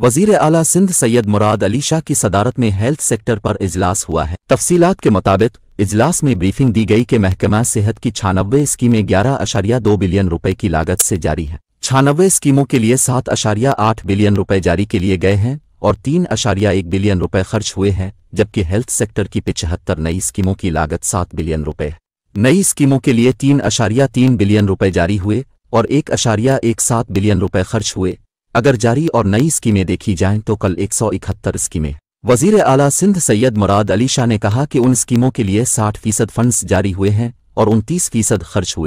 वजीर अला सिंध सैयद मुराद अली शाह की सदारत में हेल्थ सेक्टर पर इजलास हुआ है तफसीलात के मुताबिक इजलास में ब्रीफिंग दी गई कि महकमा सेहत की छानबे स्कीमें ग्यारह अशारिया दो बिलियन रुपए की लागत से जारी है छानबे स्कीमों के लिए सात अशारिया आठ बिलियन रुपए जारी के लिए गए हैं और तीन अशारिया एक बिलियन रुपए खर्च हुए हैं जबकि हेल्थ सेक्टर की पिछहत्तर नई स्कीमों की लागत सात बिलियन रुपए नई स्कीमों के लिए तीन अशारिया तीन बिलियन रुपए जारी हुए और एक अशारिया एक सात बिलियन रुपए खर्च हुए अगर जारी और नई स्कीमें देखी जाएं तो कल एक सौ इकहत्तर स्कीमें वजीर आला सिंध सैयद मुराद अली शाह ने कहा कि उन स्कीमों के लिए साठ फीसद फंड्स जारी हुए हैं और उनतीस फीसद खर्च हुए